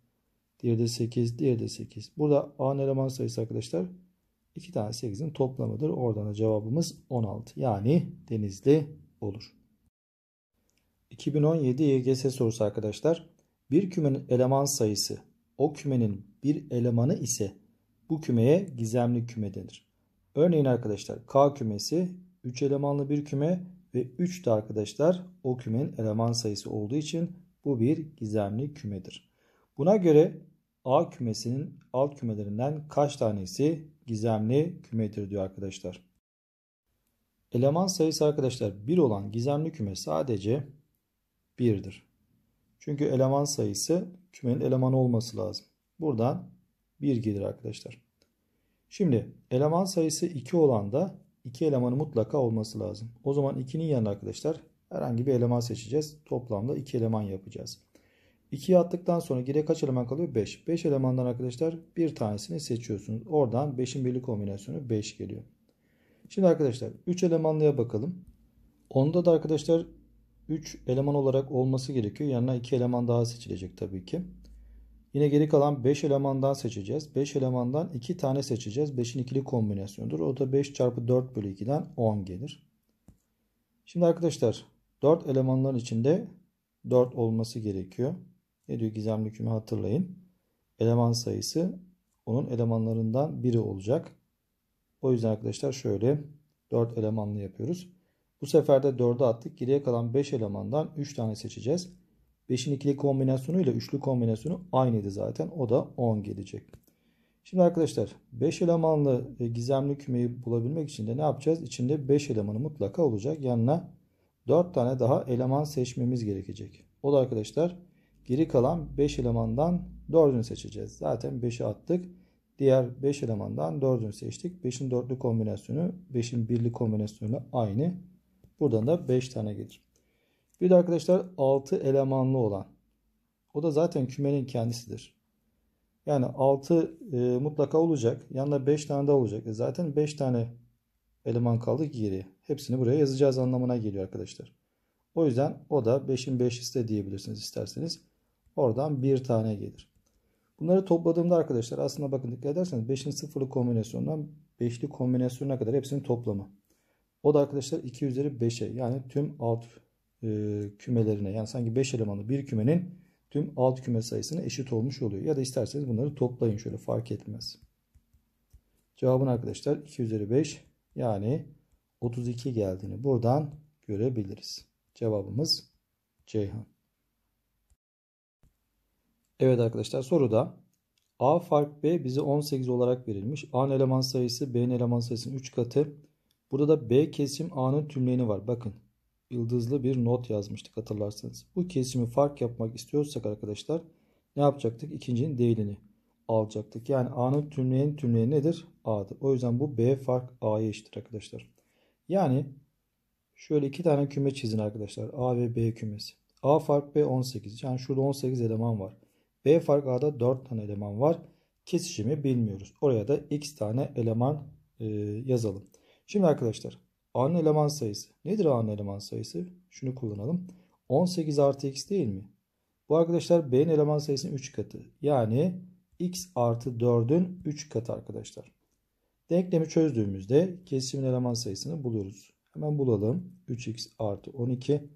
diğeri de 8, diğeri de 8. Burada a'nın eleman sayısı arkadaşlar 2 tane 8'in toplamıdır. Oradan da cevabımız 16. Yani denizli olur. 2017 YGS sorusu arkadaşlar. Bir kümenin eleman sayısı o kümenin bir elemanı ise bu kümeye gizemli küme denir. Örneğin arkadaşlar K kümesi 3 elemanlı bir küme ve 3 de arkadaşlar o kümenin eleman sayısı olduğu için bu bir gizemli kümedir. Buna göre A kümesinin alt kümelerinden kaç tanesi gizemli kümedir diyor arkadaşlar. Eleman sayısı arkadaşlar 1 olan gizemli küme sadece 1'dir. Çünkü eleman sayısı kümenin elemanı olması lazım. Buradan 1 gelir arkadaşlar. Şimdi eleman sayısı 2 olan da 2 elemanı mutlaka olması lazım. O zaman 2'nin yanına arkadaşlar herhangi bir eleman seçeceğiz. Toplamda 2 eleman yapacağız. 2'ye attıktan sonra geriye kaç eleman kalıyor? 5. 5 elemandan arkadaşlar bir tanesini seçiyorsunuz. Oradan 5'in birlik kombinasyonu 5 geliyor. Şimdi arkadaşlar 3 elemanlıya bakalım. Onda da arkadaşlar 3 eleman olarak olması gerekiyor. Yanına 2 eleman daha seçilecek tabii ki. Yine geri kalan 5 elemandan seçeceğiz. 5 elemandan 2 tane seçeceğiz. 5'in ikili kombinasyonudur. O da 5 çarpı 4 bölü 2'den 10 gelir. Şimdi arkadaşlar 4 elemanların içinde 4 olması gerekiyor. Ne diyor gizemli küme hatırlayın. Eleman sayısı onun elemanlarından biri olacak. O yüzden arkadaşlar şöyle 4 elemanlı yapıyoruz. Bu sefer de 4'e attık. Geriye kalan 5 elemandan 3 tane seçeceğiz. 5'in ikili kombinasyonu ile üçlü kombinasyonu aynıydı zaten. O da 10 gelecek. Şimdi arkadaşlar 5 elemanlı e, gizemli kümeyi bulabilmek için de ne yapacağız? İçinde 5 elemanı mutlaka olacak. Yanına 4 tane daha eleman seçmemiz gerekecek. O da arkadaşlar Geri kalan 5 elemandan 4'ünü seçeceğiz. Zaten 5'i attık. Diğer 5 elemandan 4'ünü seçtik. 5'in 4'lü kombinasyonu 5'in 1'li kombinasyonu aynı. Buradan da 5 tane gelir. Bir de arkadaşlar 6 elemanlı olan. O da zaten kümenin kendisidir. Yani 6 e, mutlaka olacak. Yanında 5 tane daha olacak. E zaten 5 tane eleman kaldı geri. Hepsini buraya yazacağız anlamına geliyor arkadaşlar. O yüzden o da 5'in 5'lisi de diyebilirsiniz isterseniz. Oradan bir tane gelir. Bunları topladığımda arkadaşlar aslında bakın dikkat ederseniz 5'in sıfırlı kombinasyondan 5'li kombinasyonuna kadar hepsinin toplamı. O da arkadaşlar 2 üzeri 5'e yani tüm alt e, kümelerine yani sanki 5 elemanlı bir kümenin tüm alt küme sayısına eşit olmuş oluyor. Ya da isterseniz bunları toplayın şöyle fark etmez. Cevabın arkadaşlar 2 üzeri 5 yani 32 geldiğini buradan görebiliriz. Cevabımız Ceyhan. Evet arkadaşlar soruda A fark B bize 18 olarak verilmiş. A'nın eleman sayısı B'nin eleman sayısının 3 katı. Burada da B kesim A'nın tümleni var. Bakın yıldızlı bir not yazmıştık hatırlarsanız. Bu kesimi fark yapmak istiyorsak arkadaşlar ne yapacaktık? İkincinin değilini alacaktık. Yani A'nın tümleyeni tümleyeni nedir? A'dır. O yüzden bu B fark A'ya eşittir arkadaşlar. Yani şöyle iki tane küme çizin arkadaşlar. A ve B kümesi. A fark B 18. Yani şurada 18 eleman var. B fark A'da 4 tane eleman var. Kesişimi bilmiyoruz. Oraya da x tane eleman e, yazalım. Şimdi arkadaşlar A'nın eleman sayısı. Nedir A'nın eleman sayısı? Şunu kullanalım. 18 artı x değil mi? Bu arkadaşlar B'nin eleman sayısının 3 katı. Yani x artı 4'ün 3 katı arkadaşlar. Denklemi çözdüğümüzde kesimin eleman sayısını buluyoruz. Hemen bulalım. 3x artı 12.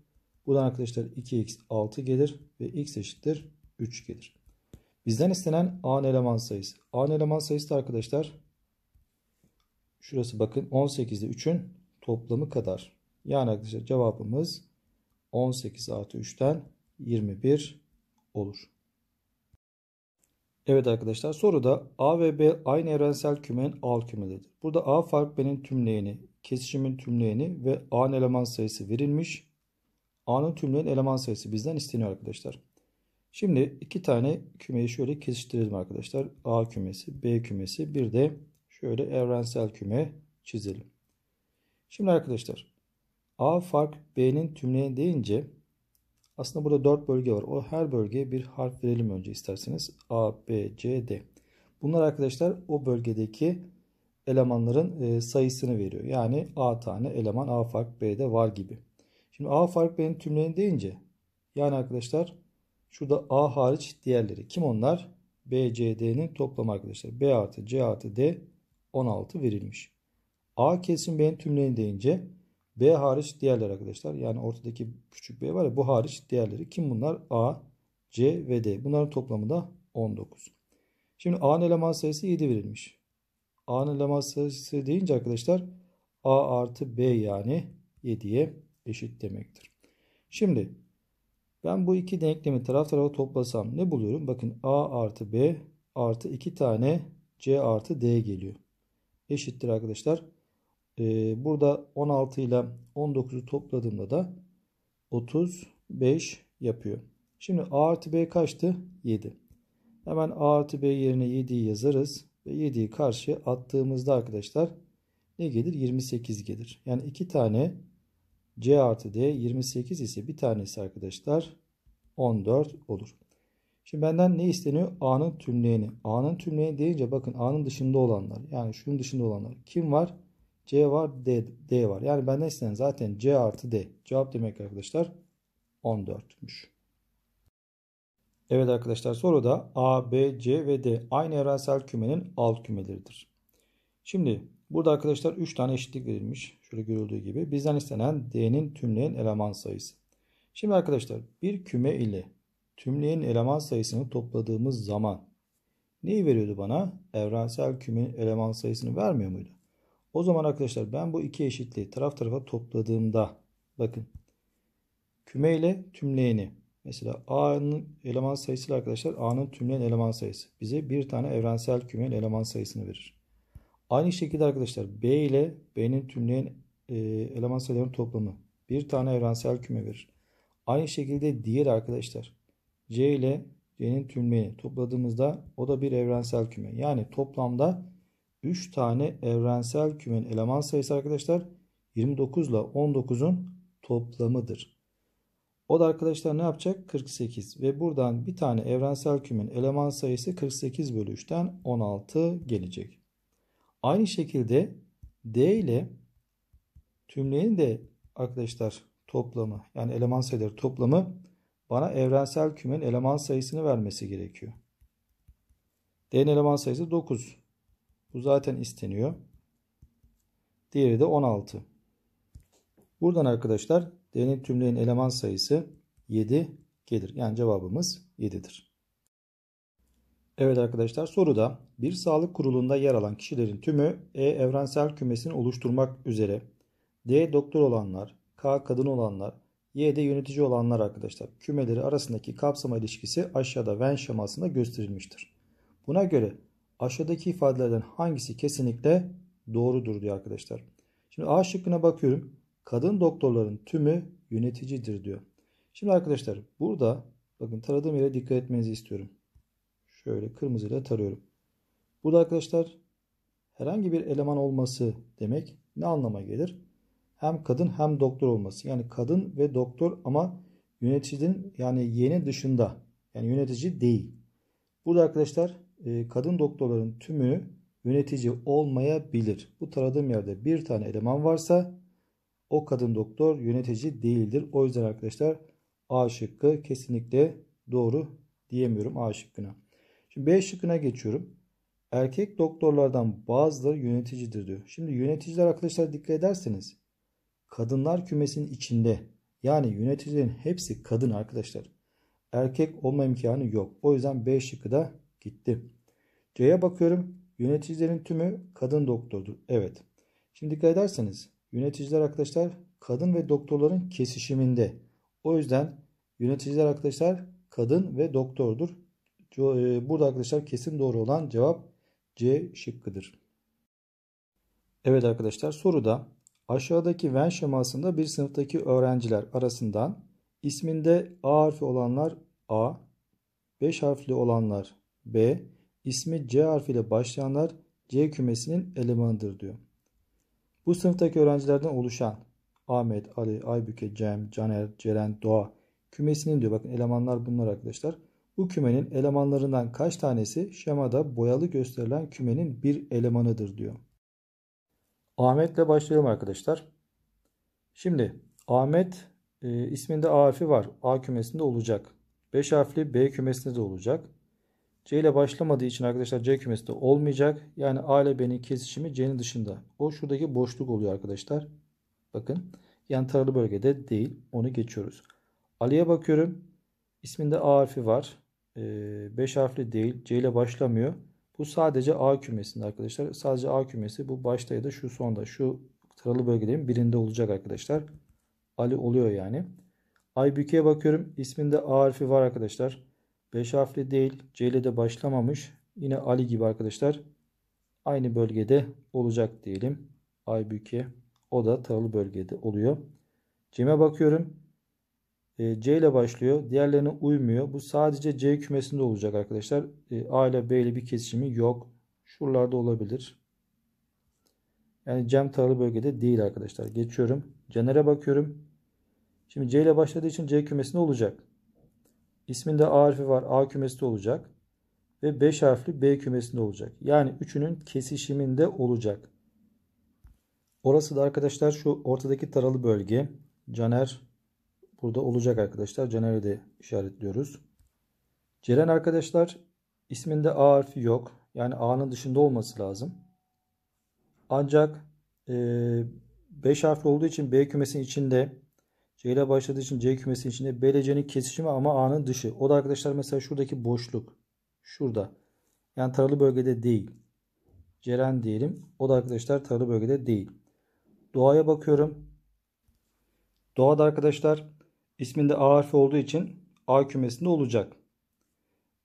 Buradan arkadaşlar 2x 6 gelir ve x eşittir 3 gelir. Bizden istenen an eleman sayısı. An eleman sayısı da arkadaşlar şurası bakın 18 ile 3'ün toplamı kadar. Yani arkadaşlar cevabımız 18 artı 3'ten 21 olur. Evet arkadaşlar soruda A ve B aynı evrensel kümenin al kümelidir. Burada A fark B'nin tümleyeni, kesişimin tümleyeni ve A'nın eleman sayısı verilmiş. A'nın tümleyen eleman sayısı bizden isteniyor arkadaşlar. Şimdi iki tane kümeyi şöyle kesiştirelim arkadaşlar. A kümesi, B kümesi bir de şöyle evrensel küme çizelim. Şimdi arkadaşlar A fark B'nin tümleyen deyince aslında burada 4 bölge var. O her bölgeye bir harf verelim önce isterseniz. A, B, C, D. Bunlar arkadaşlar o bölgedeki elemanların e, sayısını veriyor. Yani A tane eleman A fark B'de var gibi. Şimdi A fark B'nin tümleyeni deyince yani arkadaşlar Şurada A hariç diğerleri. Kim onlar? B, C, D'nin toplamı arkadaşlar. B artı C artı D 16 verilmiş. A kesin B'nin tümlerini deyince B hariç diğerleri arkadaşlar. Yani ortadaki küçük B var ya bu hariç diğerleri. Kim bunlar? A, C ve D. Bunların toplamı da 19. Şimdi A'nın eleman sayısı 7 verilmiş. A'nın eleman sayısı deyince arkadaşlar A artı B yani 7'ye eşit demektir. Şimdi ben bu iki denklemi taraf tarafa toplasam ne buluyorum? Bakın A artı B artı 2 tane C artı D geliyor. Eşittir arkadaşlar. Ee, burada 16 ile 19'u topladığımda da 35 yapıyor. Şimdi A artı B kaçtı? 7. Hemen A artı B yerine 7'yi yazarız. Ve 7'yi karşıya attığımızda arkadaşlar ne gelir? 28 gelir. Yani 2 tane C artı D 28 ise bir tanesi arkadaşlar 14 olur. Şimdi benden ne isteniyor? A'nın tümleyeni. A'nın tümleyeni deyince bakın A'nın dışında olanlar. Yani şunun dışında olanlar. Kim var? C var, D, D var. Yani benden istenen zaten C artı D. Cevap demek arkadaşlar 14'müş. Evet arkadaşlar soru da A, B, C ve D aynı evrensel kümenin alt kümeleridir. Şimdi Burada arkadaşlar 3 tane eşitlik verilmiş. Şöyle görüldüğü gibi. Bizden istenen D'nin tümleyen eleman sayısı. Şimdi arkadaşlar bir küme ile tümleyen eleman sayısını topladığımız zaman neyi veriyordu bana? Evrensel kümenin eleman sayısını vermiyor muydu? O zaman arkadaşlar ben bu iki eşitliği taraf tarafa topladığımda bakın küme ile tümleyeni mesela A'nın eleman sayısı arkadaşlar A'nın tümleyen eleman sayısı bize bir tane evrensel kümenin eleman sayısını verir. Aynı şekilde arkadaşlar B ile B'nin tümleyen e, eleman sayılarının toplamı bir tane evrensel küme verir. Aynı şekilde diğer arkadaşlar C ile C'nin tümleyeni topladığımızda o da bir evrensel küme. Yani toplamda 3 tane evrensel kümenin eleman sayısı arkadaşlar 29 ile 19'un toplamıdır. O da arkadaşlar ne yapacak? 48 ve buradan bir tane evrensel kümenin eleman sayısı 48 bölü 3'ten 16 gelecek. Aynı şekilde D ile tümleyin de arkadaşlar toplamı yani eleman sayıları toplamı bana evrensel kümenin eleman sayısını vermesi gerekiyor. D'nin eleman sayısı 9. Bu zaten isteniyor. Diğeri de 16. Buradan arkadaşlar D'nin tümleyin eleman sayısı 7 gelir. Yani cevabımız 7'dir. Evet arkadaşlar soruda bir sağlık kurulunda yer alan kişilerin tümü E evrensel kümesini oluşturmak üzere. D doktor olanlar, K kadın olanlar, Y de yönetici olanlar arkadaşlar. Kümeleri arasındaki kapsama ilişkisi aşağıda Venn şemasında gösterilmiştir. Buna göre aşağıdaki ifadelerden hangisi kesinlikle doğrudur diyor arkadaşlar. Şimdi A şıkkına bakıyorum. Kadın doktorların tümü yöneticidir diyor. Şimdi arkadaşlar burada bakın taradığım yere dikkat etmenizi istiyorum. Şöyle kırmızıyla tarıyorum. Burada arkadaşlar herhangi bir eleman olması demek ne anlama gelir? Hem kadın hem doktor olması. Yani kadın ve doktor ama yöneticinin yani yeni dışında. Yani yönetici değil. Burada arkadaşlar e, kadın doktorların tümü yönetici olmayabilir. Bu taradığım yerde bir tane eleman varsa o kadın doktor yönetici değildir. O yüzden arkadaşlar A şıkkı kesinlikle doğru diyemiyorum A şıkkına. Şimdi B şıkkına geçiyorum. Erkek doktorlardan bazıları yöneticidir diyor. Şimdi yöneticiler arkadaşlar dikkat ederseniz kadınlar kümesinin içinde yani yöneticilerin hepsi kadın arkadaşlar. Erkek olma imkanı yok. O yüzden B şıkkı da gitti. C'ye bakıyorum. Yöneticilerin tümü kadın doktordur. Evet. Şimdi dikkat ederseniz yöneticiler arkadaşlar kadın ve doktorların kesişiminde. O yüzden yöneticiler arkadaşlar kadın ve doktordur. E, burada arkadaşlar kesin doğru olan cevap C şıkkıdır. Evet arkadaşlar soruda aşağıdaki Venn şemasında bir sınıftaki öğrenciler arasından isminde A harfi olanlar A, 5 harfli olanlar B, ismi C harfiyle başlayanlar C kümesinin elemanıdır diyor. Bu sınıftaki öğrencilerden oluşan Ahmet, Ali, Aybüke, Cem, Caner, Ceren, Doğa kümesinin diyor. Bakın elemanlar bunlar arkadaşlar. Bu kümenin elemanlarından kaç tanesi şemada boyalı gösterilen kümenin bir elemanıdır diyor. Ahmet'le başlayalım arkadaşlar. Şimdi Ahmet e, isminde A harfi var. A kümesinde olacak. 5 harfli B kümesinde de olacak. C ile başlamadığı için arkadaşlar C kümesinde olmayacak. Yani A ile B'nin kesişimi C'nin dışında. O şuradaki boşluk oluyor arkadaşlar. Bakın yan taralı bölgede değil. Onu geçiyoruz. Ali'ye bakıyorum. İsminde A harfi var. 5 ee, harfli değil. C ile başlamıyor. Bu sadece A kümesinde arkadaşlar. Sadece A kümesi bu başta ya da şu sonda şu taralı bölgelerin birinde olacak arkadaşlar. Ali oluyor yani. Aybüke'ye bakıyorum. İsminde A harfi var arkadaşlar. 5 harfli değil. C ile de başlamamış. Yine Ali gibi arkadaşlar. Aynı bölgede olacak diyelim. Aybüke. O da taralı bölgede oluyor. Cem'e bakıyorum. E, C ile başlıyor. Diğerlerine uymuyor. Bu sadece C kümesinde olacak arkadaşlar. E, A ile B ile bir kesişimi yok. Şuralarda olabilir. Yani cam tarlı bölgede değil arkadaşlar. Geçiyorum. Cener'e bakıyorum. Şimdi C ile başladığı için C kümesinde olacak. İsminde A harfi var. A kümesinde olacak. Ve 5 harfli B kümesinde olacak. Yani üçünün kesişiminde olacak. Orası da arkadaşlar şu ortadaki taralı bölge. Caner burada olacak arkadaşlar. Caner'i de işaretliyoruz. Ceren arkadaşlar isminde A harfi yok. Yani A'nın dışında olması lazım. Ancak 5 e, harfli olduğu için B kümesinin içinde C ile başladığı için C kümesinin içinde B ile C'nin kesişimi ama A'nın dışı. O da arkadaşlar mesela şuradaki boşluk. Şurada. Yani taralı bölgede değil. Ceren diyelim. O da arkadaşlar taralı bölgede değil. Doğaya bakıyorum. Doğada arkadaşlar İsminde A harfi olduğu için A kümesinde olacak.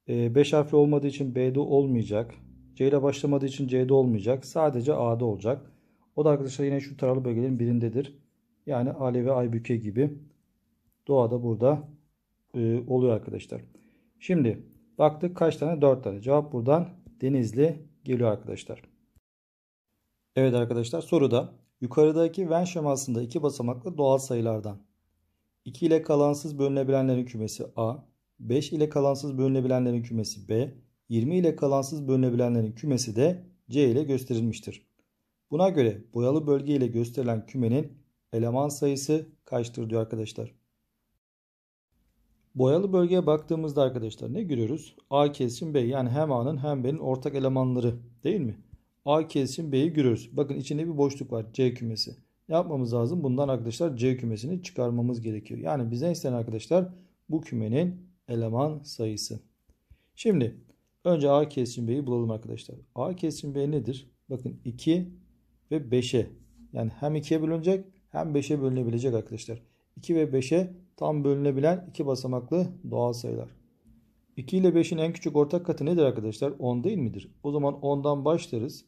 5 e, harfli olmadığı için B'de olmayacak. C ile başlamadığı için C'de olmayacak. Sadece A'da olacak. O da arkadaşlar yine şu taralı bölgelerin birindedir. Yani Alevi Aybüke gibi doğada burada e, oluyor arkadaşlar. Şimdi baktık kaç tane? 4 tane. Cevap buradan Denizli geliyor arkadaşlar. Evet arkadaşlar soruda yukarıdaki Venn şemasında iki basamaklı doğal sayılardan 2 ile kalansız bölünebilenlerin kümesi A, 5 ile kalansız bölünebilenlerin kümesi B, 20 ile kalansız bölünebilenlerin kümesi de C ile gösterilmiştir. Buna göre boyalı bölge ile gösterilen kümenin eleman sayısı kaçtır diyor arkadaşlar. Boyalı bölgeye baktığımızda arkadaşlar ne görüyoruz? A kesişim B yani hem A'nın hem B'nin ortak elemanları değil mi? A kesişim B'yi görüyoruz. Bakın içinde bir boşluk var C kümesi yapmamız lazım? Bundan arkadaşlar C kümesini çıkarmamız gerekiyor. Yani bize istenen arkadaşlar bu kümenin eleman sayısı. Şimdi önce A kesim B'yi bulalım arkadaşlar. A kesim B nedir? Bakın 2 ve 5'e yani hem 2'ye bölünecek hem 5'e bölünebilecek arkadaşlar. 2 ve 5'e tam bölünebilen iki basamaklı doğal sayılar. 2 ile 5'in en küçük ortak katı nedir arkadaşlar? 10 değil midir? O zaman 10'dan başlarız.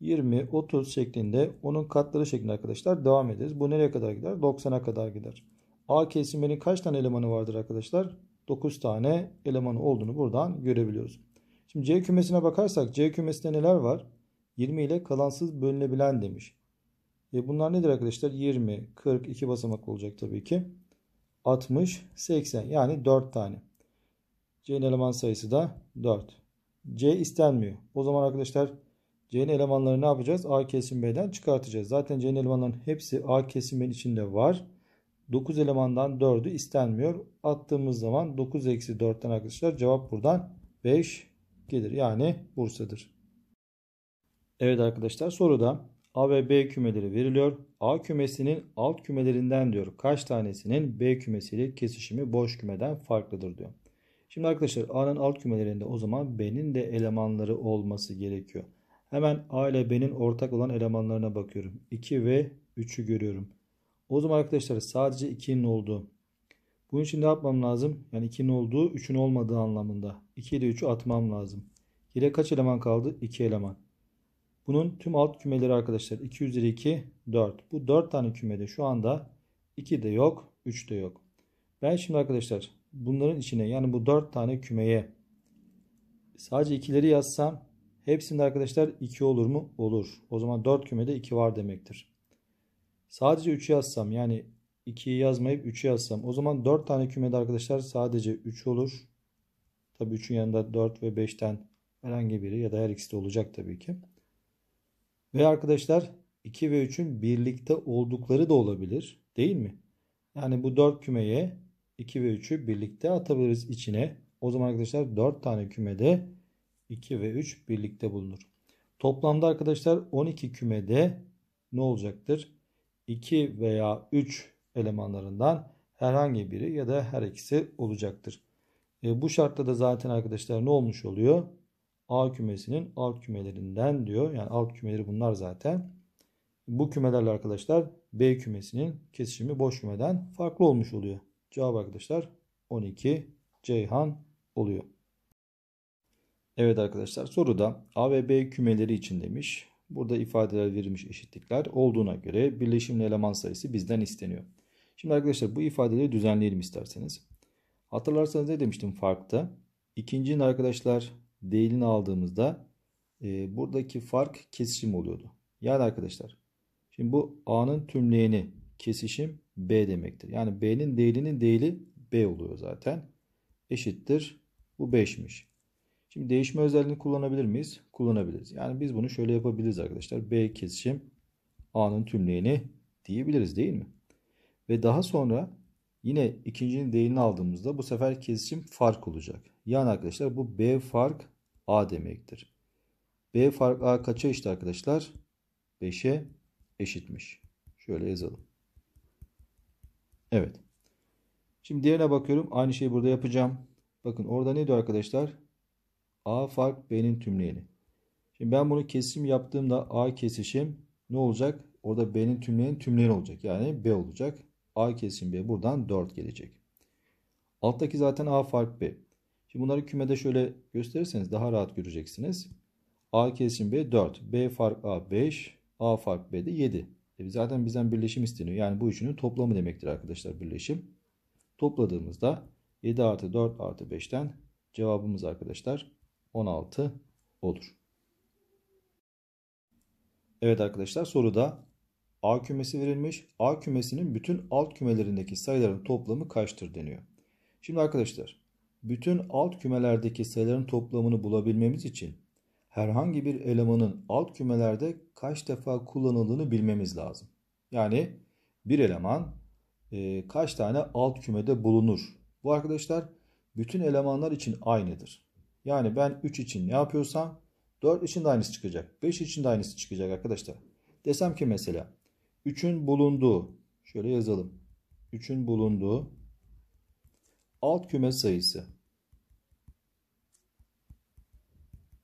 20, 30 şeklinde onun katları şeklinde arkadaşlar devam ederiz. Bu nereye kadar gider? 90'a kadar gider. A kesiminin kaç tane elemanı vardır arkadaşlar? 9 tane elemanı olduğunu buradan görebiliyoruz. Şimdi C kümesine bakarsak C kümesinde neler var? 20 ile kalansız bölünebilen demiş. E bunlar nedir arkadaşlar? 20, 40, 2 basamak olacak tabii ki. 60, 80 yani 4 tane. C'nin eleman sayısı da 4. C istenmiyor. O zaman arkadaşlar C'nin elemanları ne yapacağız? A kesim B'den çıkartacağız. Zaten C'nin elemanlarının hepsi A kesimin içinde var. 9 elemandan 4'ü istenmiyor. Attığımız zaman 9 eksi 4'ten arkadaşlar cevap buradan 5 gelir. Yani Bursa'dır. Evet arkadaşlar soruda A ve B kümeleri veriliyor. A kümesinin alt kümelerinden diyor kaç tanesinin B kümesiyle kesişimi boş kümeden farklıdır diyor. Şimdi arkadaşlar A'nın alt kümelerinde o zaman B'nin de elemanları olması gerekiyor. Hemen A ile B'nin ortak olan elemanlarına bakıyorum. 2 ve 3'ü görüyorum. O zaman arkadaşlar sadece 2'nin olduğu. Bunun için ne yapmam lazım? Yani 2'nin olduğu 3'ün olmadığı anlamında. 2 ile 3'ü atmam lazım. Yine kaç eleman kaldı? 2 eleman. Bunun tüm alt kümeleri arkadaşlar 2 üzeri 2 4. Bu 4 tane kümede şu anda 2 de yok 3 de yok. Ben şimdi arkadaşlar bunların içine yani bu 4 tane kümeye sadece ikileri yazsam Hepsinde arkadaşlar 2 olur mu? Olur. O zaman 4 kümede 2 var demektir. Sadece 3'ü yazsam yani 2'yi yazmayıp 3'ü yazsam o zaman 4 tane kümede arkadaşlar sadece 3 olur. Tabi 3'ün yanında 4 ve 5'ten herhangi biri ya da her ikisi de olacak tabii ki. Ve arkadaşlar 2 ve 3'ün birlikte oldukları da olabilir değil mi? Yani bu 4 kümeye 2 ve 3'ü birlikte atabiliriz içine. O zaman arkadaşlar 4 tane kümede 2 ve 3 birlikte bulunur. Toplamda arkadaşlar 12 kümede ne olacaktır? 2 veya 3 elemanlarından herhangi biri ya da her ikisi olacaktır. E, bu şartta da zaten arkadaşlar ne olmuş oluyor? A kümesinin alt kümelerinden diyor. Yani alt kümeleri bunlar zaten. Bu kümelerle arkadaşlar B kümesinin kesişimi boş kümeden farklı olmuş oluyor. Cevap arkadaşlar 12 Ceyhan oluyor. Evet arkadaşlar soruda A ve B kümeleri için demiş. Burada ifadeler verilmiş eşitlikler olduğuna göre birleşimli eleman sayısı bizden isteniyor. Şimdi arkadaşlar bu ifadeleri düzenleyelim isterseniz. Hatırlarsanız ne demiştim farkta? İkincinin arkadaşlar değilini aldığımızda e, buradaki fark kesişim oluyordu. Yani arkadaşlar şimdi bu A'nın tümleyeni kesişim B demektir. Yani B'nin değilinin değili B oluyor zaten. Eşittir bu 5'miş. Şimdi değişme özelliğini kullanabilir miyiz? Kullanabiliriz. Yani biz bunu şöyle yapabiliriz arkadaşlar. B kesişim A'nın tümleyeni diyebiliriz değil mi? Ve daha sonra yine ikincinin değerini aldığımızda bu sefer kesişim fark olacak. Yani arkadaşlar bu B fark A demektir. B fark A kaça işte arkadaşlar? 5'e eşitmiş. Şöyle yazalım. Evet. Şimdi diğerine bakıyorum. Aynı şeyi burada yapacağım. Bakın orada ne diyor arkadaşlar? A fark B'nin tümleyeni. Şimdi ben bunu kesim yaptığımda A kesişim ne olacak? Orada B'nin tümleyeni tümleyeni olacak. Yani B olacak. A kesim B buradan 4 gelecek. Alttaki zaten A fark B. Şimdi bunları kümede şöyle gösterirseniz daha rahat göreceksiniz. A kesim B 4. B fark A 5. A fark B de 7. E zaten bizden birleşim isteniyor. Yani bu üçünün toplamı demektir arkadaşlar birleşim. Topladığımızda 7 artı 4 artı 5'ten cevabımız arkadaşlar 16 olur. Evet arkadaşlar soruda A kümesi verilmiş. A kümesinin bütün alt kümelerindeki sayıların toplamı kaçtır deniyor. Şimdi arkadaşlar bütün alt kümelerdeki sayıların toplamını bulabilmemiz için herhangi bir elemanın alt kümelerde kaç defa kullanıldığını bilmemiz lazım. Yani bir eleman e, kaç tane alt kümede bulunur. Bu arkadaşlar bütün elemanlar için aynıdır. Yani ben 3 için ne yapıyorsam 4 için de aynısı çıkacak. 5 için de aynısı çıkacak arkadaşlar. Desem ki mesela 3'ün bulunduğu şöyle yazalım. 3'ün bulunduğu alt küme sayısı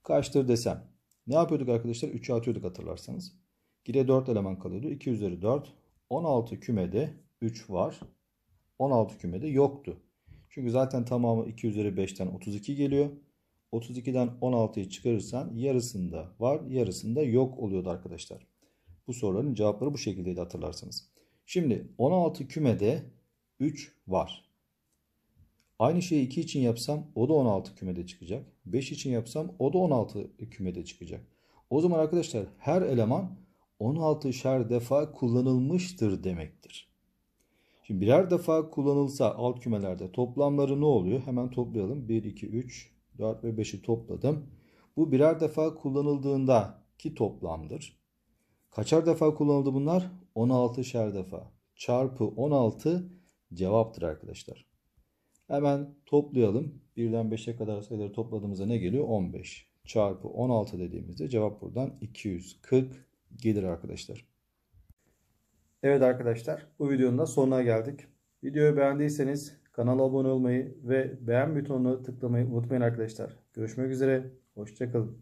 kaçtır desem. Ne yapıyorduk arkadaşlar? 3'ü atıyorduk hatırlarsanız. Gire 4 eleman kalıyordu. 2 üzeri 4. 16 kümede 3 var. 16 kümede yoktu. Çünkü zaten tamamı 2 üzeri 5'ten 32 geliyor. 32'den 16'yı çıkarırsan yarısında var yarısında yok oluyordu arkadaşlar. Bu soruların cevapları bu şekildeydi hatırlarsanız. Şimdi 16 kümede 3 var. Aynı şeyi 2 için yapsam o da 16 kümede çıkacak. 5 için yapsam o da 16 kümede çıkacak. O zaman arkadaşlar her eleman 16'şer defa kullanılmıştır demektir. Şimdi birer defa kullanılsa alt kümelerde toplamları ne oluyor? Hemen toplayalım. 1, 2, 3, 4 ve 5'i topladım. Bu birer defa kullanıldığında ki toplamdır. Kaçar defa kullanıldı bunlar? 16'şer defa. Çarpı 16 cevaptır arkadaşlar. Hemen toplayalım. 1'den 5'e kadar sayıları topladığımızda ne geliyor? 15 çarpı 16 dediğimizde cevap buradan 240 gelir arkadaşlar. Evet arkadaşlar bu videonun da sonuna geldik. Videoyu beğendiyseniz Kanala abone olmayı ve beğen butonuna tıklamayı unutmayın arkadaşlar. Görüşmek üzere. Hoşçakalın.